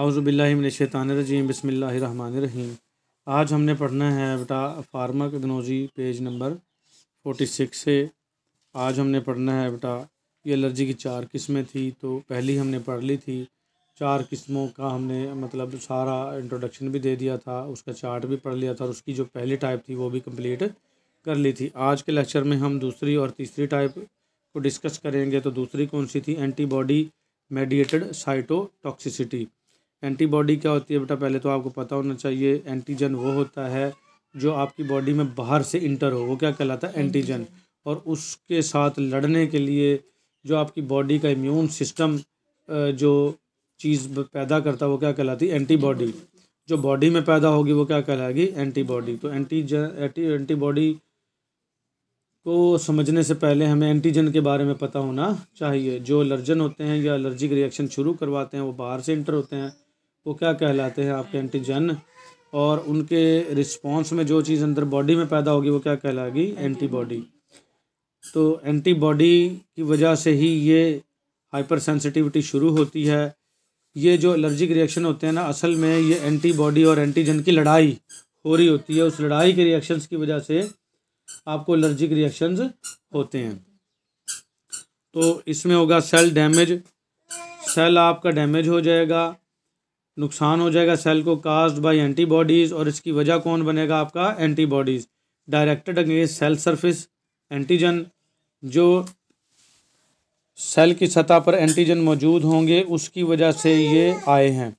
आउज़बिल्लिमिनशैतानरजीम रहीम आज हमने पढ़ना है बेटा pharmacognosy page number forty six से आज हमने पढ़ना है बेटा ये एलर्जी की चार किस्में थी तो पहली हमने पढ़ ली थी चार किस्मों का हमने मतलब सारा इंट्रोडक्शन भी दे दिया था उसका चार्ट भी पढ़ लिया था और उसकी जो पहली टाइप थी वो भी कम्प्लीट कर ली थी आज के लेक्चर में हम दूसरी और तीसरी टाइप को डिस्कस करेंगे तो दूसरी कौन सी थी एंटीबॉडी मेडिएटेड साइटोटॉक्सिसिटी एंटीबॉडी क्या होती है बेटा पहले तो आपको पता होना चाहिए एंटीजन वो होता है जो आपकी बॉडी में बाहर से इंटर हो वो क्या कहलाता है एंटीजन और उसके साथ लड़ने के लिए जो आपकी बॉडी का इम्यून सिस्टम जो चीज़ पैदा करता है वो क्या कहलाती है एंटीबॉडी जो बॉडी में पैदा होगी वो क्या कहलाएगी एंटीबॉडी तो एंटीजन एंटीबॉडी को समझने से पहले हमें एंटीजन के बारे में पता होना चाहिए जो एलर्जन होते हैं या एलर्जिक रिएक्शन शुरू करवाते हैं वो बाहर से इंटर होते हैं वो क्या कहलाते हैं आपके एंटीजन और उनके रिस्पॉन्स में जो चीज़ अंदर बॉडी में पैदा होगी वो क्या कहलाएगी एंटीबॉडी तो एंटीबॉडी की वजह से ही ये हाइपर सेंसिटिविटी शुरू होती है ये जो एलर्जिक रिएक्शन होते हैं ना असल में ये एंटीबॉडी और एंटीजन की लड़ाई हो रही होती है उस लड़ाई के रिएक्शंस की वजह से आपको एलर्जिक रिएक्शंस होते हैं तो इसमें होगा सेल डैमेज सेल आपका डैमेज हो जाएगा नुकसान हो जाएगा सेल को कास्ट बाय एंटीबॉडीज़ और इसकी वजह कौन बनेगा आपका antibodies directed against cell surface antigen जो सेल की सतह पर एंटीजन मौजूद होंगे उसकी वजह से ये आए हैं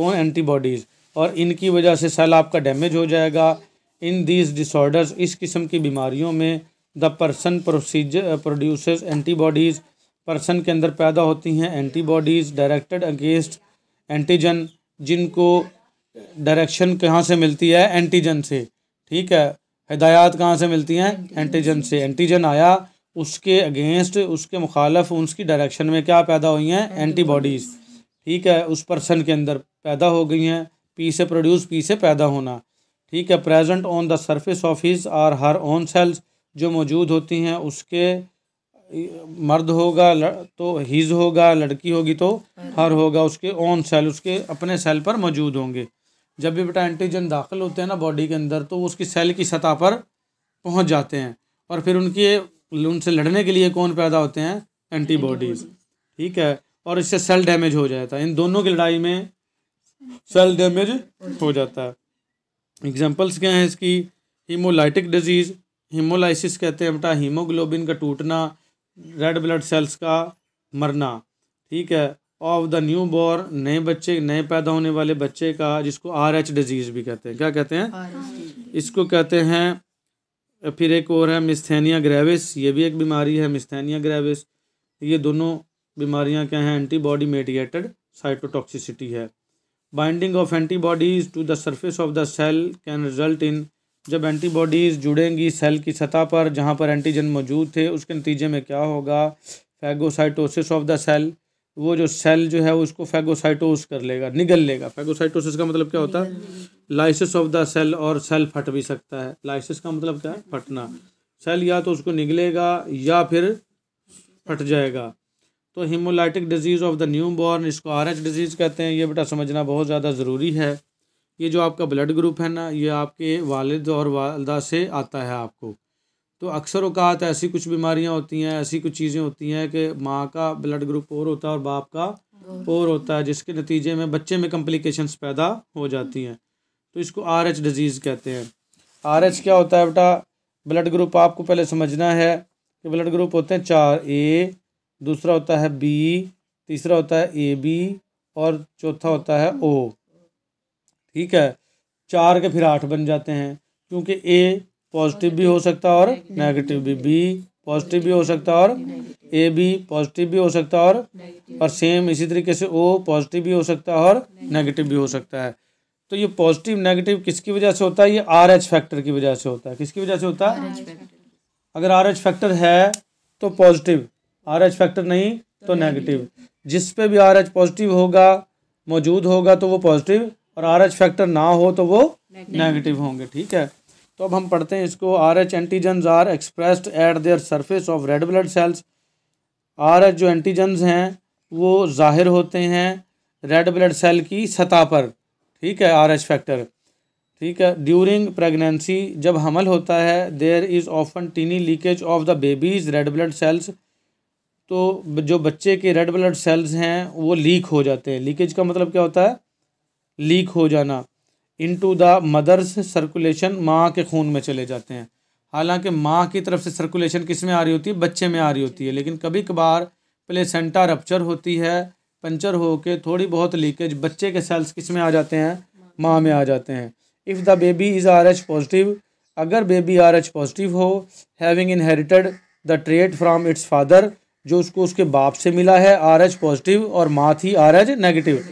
कौन एंटीबॉडीज़ और इनकी वजह से सेल आपका डैमेज हो जाएगा इन दीज डिसऑर्डर्स इस किस्म की बीमारियों में the person procedure produce antibodies person के अंदर पैदा होती हैं एंटीबॉडीज़ डायरेक्टेड अगेंस्ट एंटीजन जिनको डायरेक्शन कहाँ से मिलती है एंटीजन से ठीक है हिदायत कहाँ से मिलती हैं एंटीजन से एंटीजन आया उसके अगेंस्ट उसके मुखालफ उसकी डायरेक्शन में क्या पैदा हुई हैं एंटीबॉडीज़ ठीक है उस पर्सन के अंदर पैदा हो गई हैं पी से प्रोड्यूस पी से पैदा होना ठीक है present on the surface of his or her own cells जो मौजूद होती हैं उसके मर्द होगा तो हिज होगा लड़की होगी तो हर होगा उसके ओन सेल उसके अपने सेल पर मौजूद होंगे जब भी बेटा एंटीजन दाखिल होते हैं ना बॉडी के अंदर तो उसकी सेल की सतह पर पहुंच जाते हैं और फिर उनकी उनसे लड़ने के लिए कौन पैदा होते हैं एंटीबॉडीज़ ठीक है और इससे सेल डैमेज हो जाता है इन दोनों की लड़ाई में सेल डैमेज हो जाता है एग्जाम्पल्स क्या हैं इसकी हीमोलाइटिक डिजीज़ हीमोलाइसिस कहते हैं बेटा हीमोग्लोबिन का टूटना रेड ब्लड सेल्स का मरना ठीक है ऑफ द न्यू बॉर्न नए बच्चे नए पैदा होने वाले बच्चे का जिसको आर एच डिजीज़ भी कहते हैं क्या कहते हैं इसको कहते हैं फिर एक और है मिस्थेनिया ग्रेविस ये भी एक बीमारी है मिस्थेनिया ग्रेविस ये दोनों बीमारियां क्या हैं एंटीबॉडी मेडिएटेड साइटोटॉक्सिसिटी है binding of antibodies to the surface of the cell can result in जब एंटीबॉडीज़ जुड़ेंगी सेल की सतह पर जहाँ पर एंटीजन मौजूद थे उसके नतीजे में क्या होगा फैगोसाइटोसिस ऑफ द सेल वो जो सेल जो है उसको फैगोसाइटोस कर लेगा निगल लेगा फैगोसाइटोसिस का मतलब क्या होता है लाइसिस ऑफ द सेल और सेल फट भी सकता है लाइसिस का मतलब क्या है फटना सेल या तो उसको निगलेगा या फिर फट जाएगा तो hemolytic disease of the newborn इसको आर डिजीज़ कहते हैं ये बेटा समझना बहुत ज़्यादा ज़रूरी है ये जो आपका ब्लड ग्रुप है ना ये आपके वालद और वालदा से आता है आपको तो अक्सर अवकात ऐसी कुछ बीमारियां होती हैं ऐसी कुछ चीज़ें होती हैं कि माँ का ब्लड ग्रुप और होता है और बाप का और होता है जिसके नतीजे में बच्चे में कम्प्लिकेशंस पैदा हो जाती हैं तो इसको आर एच डिज़ीज़ कहते हैं आर एच क्या होता है बेटा ब्लड ग्रुप आपको पहले समझना है कि ब्लड ग्रुप होते हैं चार ए दूसरा होता है बी तीसरा होता है ए बी और चौथा होता है ओ ठीक है चार के फिर आठ बन जाते हैं क्योंकि ए पॉजिटिव भी हो सकता है और नेगेटिव भी बी पॉजिटिव भी हो सकता है और ए बी पॉजिटिव भी हो सकता है और और सेम इसी तरीके से ओ पॉजिटिव भी हो सकता है और नेगेटिव भी हो सकता है तो ये पॉजिटिव नेगेटिव किसकी वजह से होता है ये आर एच फैक्टर की वजह से होता है किसकी वजह से होता है अगर आर एच फैक्टर है तो पॉजिटिव आर एच फैक्टर नहीं तो नेगेटिव जिस पे भी आर एच पॉजिटिव होगा मौजूद होगा तो वो पॉजिटिव और आर एच फैक्टर ना हो तो वो नेगेटिव होंगे ठीक है तो अब हम पढ़ते हैं इसको R H antigen are expressed at their surface of red blood cells R H जो एंटीजन हैं वो ज़ाहिर होते हैं रेड ब्लड सेल की सतह पर ठीक है आर एच फैक्टर ठीक है ड्यूरिंग प्रेगनेंसी जब हमल होता है there is often tiny leakage of the baby's red blood cells तो जो बच्चे के रेड ब्लड सेल्स हैं वो लीक हो जाते हैं लीकेज का मतलब क्या होता है लीक हो जाना इनटू द मदर्स सर्कुलेशन माँ के खून में चले जाते हैं हालांकि माँ की तरफ से सर्कुलेशन किस में आ रही होती है बच्चे में आ रही होती है लेकिन कभी कभार प्लेसेंटा रप्चर होती है पंचर हो के थोड़ी बहुत लीकेज बच्चे के सेल्स किस में आ जाते हैं माँ में आ जाते हैं if the baby is R H positive अगर बेबी आर एच पॉजिटिव हो having inherited the trait from its father जो उसको उसके बाप से मिला है आर एच पॉजिटिव और माँ थी R H negative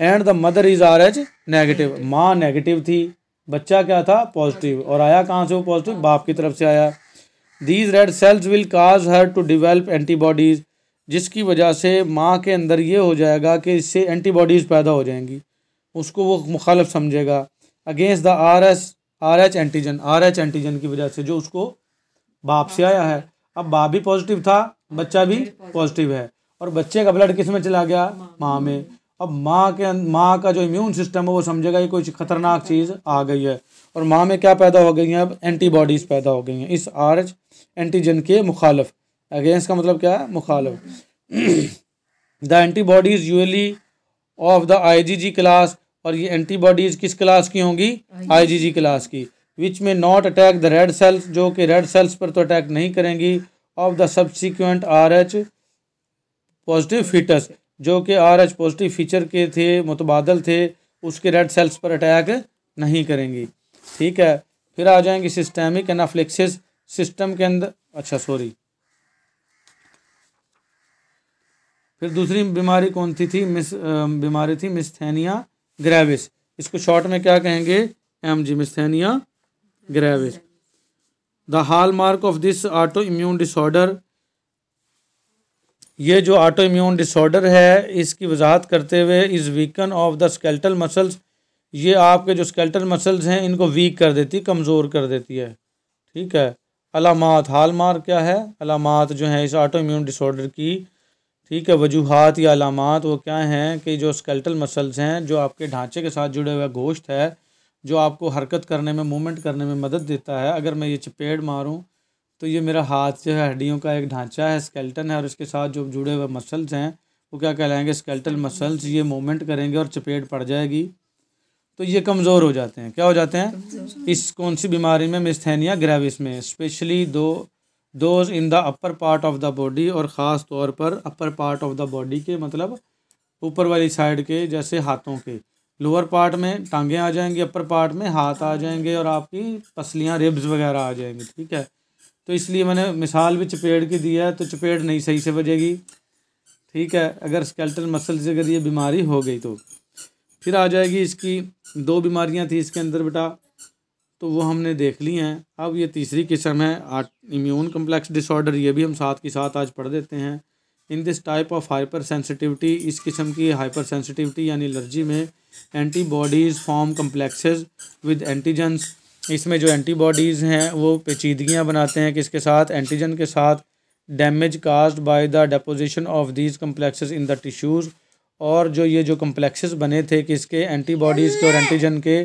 and the mother is R H negative माँ नेगेटिव थी बच्चा क्या था पॉजिटिव और आया कहाँ से वो पॉजिटिव बाप की तरफ से आया these red cells will cause her to develop antibodies जिसकी वजह से माँ के अंदर ये हो जाएगा कि इससे एंटीबॉडीज़ पैदा हो जाएंगी उसको वो मुखालफ समझेगा against the R S R H antigen R H antigen की वजह से जो उसको बाप से आया है अब बाप भी पॉजिटिव था बच्चा भी पॉजिटिव है और बच्चे का ब्लड किस में चला गया माँ में अब माँ के माँ का जो इम्यून सिस्टम है वो समझेगा ये कोई खतरनाक चीज़ आ गई है और माँ में क्या पैदा हो गई हैं अब एंटीबॉडीज़ पैदा हो गई हैं इस आर्ज एंटीजन के मुखालफ अगेंस्ट का मतलब क्या है मुखालफ the antibodies usually of the IgG class और ये एंटीबॉडीज़ किस क्लास की होंगी आईजीजी क्लास की विच में not attack the red cells जो कि रेड सेल्स पर तो अटैक नहीं करेंगी of the subsequent R H positive fetus जो कि आर एच पॉजिटिव फीचर के थे मुतबादल थे उसके रेड सेल्स पर अटैक नहीं करेंगी ठीक है फिर आ जाएंगी सिस्टेमिक एनाफ्लेक्सिस सिस्टम के अंदर अच्छा सॉरी फिर दूसरी बीमारी कौन थी थी मिस बीमारी थी मिस्थेनिया ग्रेविस इसको शॉर्ट में क्या कहेंगे M G myasthenia gravis the hallmark of this autoimmune disorder ये जो ऑटो इम्यून डिसऑर्डर है इसकी वजाहत करते हुए is weaken of the skeletal muscles ये आपके जो स्केल्टल मसल्स हैं इनको वीक कर देती कमज़ोर कर देती है ठीक है अलामत हालमार क्या है अलामत जो हैं इस ऑटो इम्यून डिसऑर्डर की ठीक है वजूहत या अलामत वो क्या हैं कि जो स्केल्टल मसल्स हैं जो आपके ढांचे के साथ जुड़े हुए गोश्त है जो आपको हरकत करने में मूवमेंट करने में मदद देता है अगर मैं ये चपेट मारूँ तो ये मेरा हाथ जो है हड्डियों का एक ढांचा है स्केल्टन है और इसके साथ जो जुड़े हुए मसल्स हैं वो क्या कहलाएंगे स्केल्टन मसल्स ये मोमेंट करेंगे और चपेट पड़ जाएगी तो ये कमज़ोर हो जाते हैं क्या हो जाते हैं इस कौन सी बीमारी में मिस्थैनिया ग्रेविस में स्पेशली दो those in the upper part of the body और ख़ास तौर पर upper part of the body के मतलब ऊपर वाली साइड के जैसे हाथों के लोअर पार्ट में टांगें आ जाएंगी अपर पार्ट में हाथ आ जाएंगे और आपकी पसलियाँ रिब्स वगैरह आ जाएंगी ठीक है तो इसलिए मैंने मिसाल भी चपेड़ की दी है तो चपेड़ नहीं सही से बजेगी ठीक है अगर स्केल्टल मसल से अगर ये बीमारी हो गई तो फिर आ जाएगी इसकी दो बीमारियां थी इसके अंदर बेटा तो वो हमने देख ली हैं अब ये तीसरी किस्म है आर्ट इम्यून कम्प्लेक्स डिसऑर्डर ये भी हम साथ के साथ आज पढ़ देते हैं in this type of hypersensitivity इस किस्म की हाइपर सेंसिटिविटी यानी एलर्जी में antibodies form complexes with antigens इसमें जो एंटीबॉडीज़ हैं वो पेचीदगियाँ बनाते हैं किसके साथ एंटीजन के साथ damage caused by the deposition of these complexes in the tissues और जो ये जो कम्प्लेक्सेस बने थे किसके एंटीबॉडीज़ के और एंटीजन के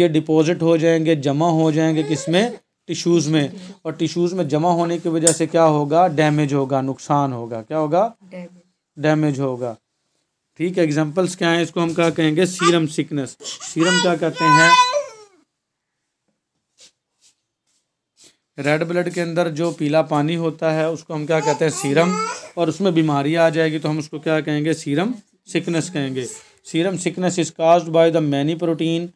ये डिपॉजिट हो जाएंगे जमा हो जाएंगे किसमें टिश्यूज़ में और टिश्यूज़ में जमा होने की वजह से क्या होगा डैमेज होगा नुकसान होगा क्या होगा डैमेज होगा ठीक है एग्जांपल्स क्या हैं इसको हम क्या कहेंगे सीरम सिकनेस सीरम क्या कहते हैं रेड ब्लड के अंदर जो पीला पानी होता है उसको हम क्या कहते हैं सीरम और उसमें बीमारी आ जाएगी तो हम उसको क्या कहेंगे सीरम सिकनेस कहेंगे serum sickness is caused by the many protein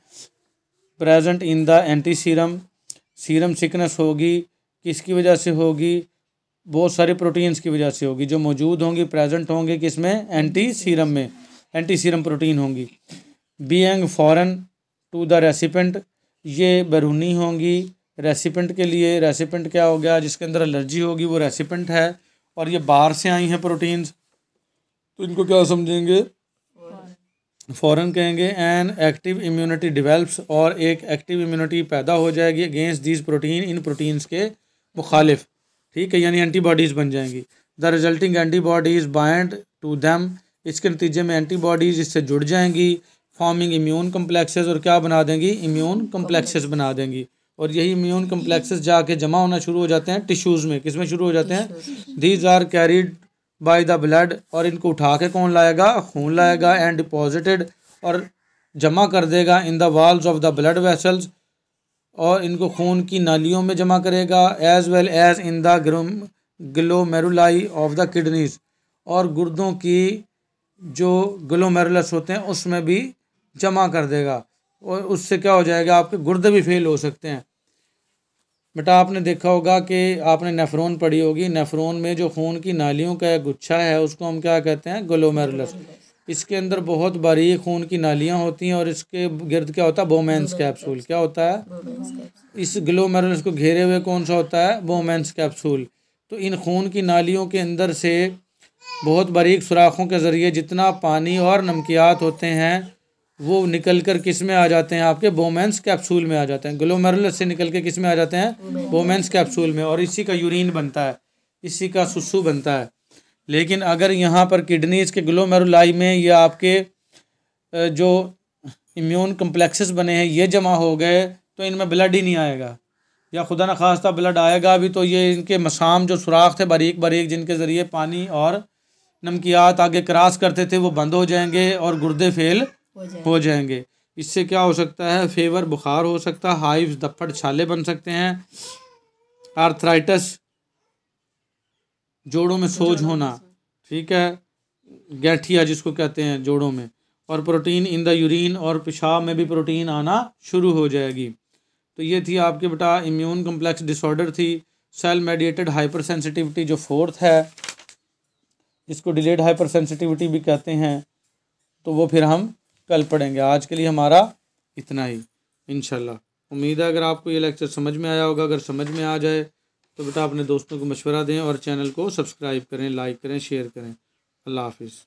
present in the antiserum serum sickness होगी किसकी वजह से होगी बहुत सारे प्रोटीन्स की वजह से होगी जो मौजूद होंगी प्रेजेंट होंगे में एंटी सीरम में एंटी सीरम प्रोटीन होंगी being foreign to the recipient ये बैरूनी होंगी रेसिपेंट के लिए रेसिपेंट क्या हो गया जिसके अंदर एलर्जी होगी वो रेसिपेंट है और ये बाहर से आई हैं प्रोटीन्स तो इनको क्या समझेंगे फौरन कहेंगे एन एक्टिव इम्यूनिटी डिवेल्प्स और एक एक्टिव इम्यूनिटी पैदा हो जाएगी अगेंस्ट दीज प्रोटीन इन प्रोटीन्स के मुखालिफ ठीक है यानी एंटीबॉडीज़ बन जाएंगी the resulting antibodies bind to them इसके नतीजे में एंटीबॉडीज़ इससे जुड़ जाएंगी फॉर्मिंग इम्यून कम्प्लेक्सेज और क्या बना देंगी इम्यून कम्प्लेक्सेज बना देंगी और यही इम्यून कम्प्लेक्सेस जाके जमा होना शुरू हो जाते हैं टिश्यूज़ में किस में शुरू हो जाते हैं these are carried by the blood और इनको उठा के कौन लाएगा खून लाएगा एंड डिपॉजिटेड और जमा कर देगा in the walls of the blood vessels और इनको खून की नालियों में जमा करेगा as well as in the glomeruli of the kidneys और गुर्दों की जो ग्लोमेरुलस होते हैं उसमें भी जमा कर देगा और उससे क्या हो जाएगा आपके गुर्दे भी फेल हो सकते हैं बेटा आपने देखा होगा कि आपने नेफ्रोन पढ़ी होगी नेफ्रोन में जो खून की नालियों का गुच्छा है उसको हम क्या कहते हैं ग्लोमेरुलस इसके अंदर बहुत बारीक खून की नालियाँ होती हैं और इसके गिर्द क्या होता है बोमेंस कैप्सूल क्या होता है इस ग्लोमेरुलस को घेरे हुए कौन सा होता है बोमेंस कैप्सूल तो इन खून की नालियों के अंदर से बहुत बारीक सुराखों के ज़रिए जितना पानी और नमकियात होते हैं वो निकल कर किस में आ जाते हैं आपके बोमेंस कैप्सूल में आ जाते हैं ग्लोमेरुलस से निकल के किस में आ जाते हैं बोमेंस कैप्सूल में और इसी का यूरिन बनता है इसी का सुसु बनता है लेकिन अगर यहाँ पर किडनीज के ग्लोमेरुलाई में या आपके जो इम्यून कम्प्लेक्सेस बने हैं ये जमा हो गए तो इनमें ब्लड ही नहीं आएगा या खुदा न खास्ता ब्लड आएगा भी तो ये इनके मसाम जो सुराख थे बारीक बारीक जिनके ज़रिए पानी और नमकियात आगे क्रॉस करते थे वो बंद हो जाएंगे और गुर्दे फेल हो जाएंगे इससे क्या हो सकता है फेवर बुखार हो सकता है हाइव्स दफड़ छाले बन सकते हैं आर्थराइटस जोड़ों में सोज होना ठीक है गैठिया जिसको कहते हैं जोड़ों में और प्रोटीन इन द यूरिन और पेशाब में भी प्रोटीन आना शुरू हो जाएगी तो ये थी आपके बेटा इम्यून कम्प्लेक्स डिसऑर्डर थी सेल मेडिएटेड हाइपर सेंसिटिविटी जो फोर्थ है इसको डिलेड हाइपर सेंसिटिविटी भी कहते हैं तो वो फिर हम कल पढ़ेंगे आज के लिए हमारा इतना ही इन उम्मीद है अगर आपको ये लेक्चर समझ में आया होगा अगर समझ में आ जाए तो बेटा अपने दोस्तों को मशवरा दें और चैनल को सब्सक्राइब करें लाइक करें शेयर करें अल्लाह हाफिज़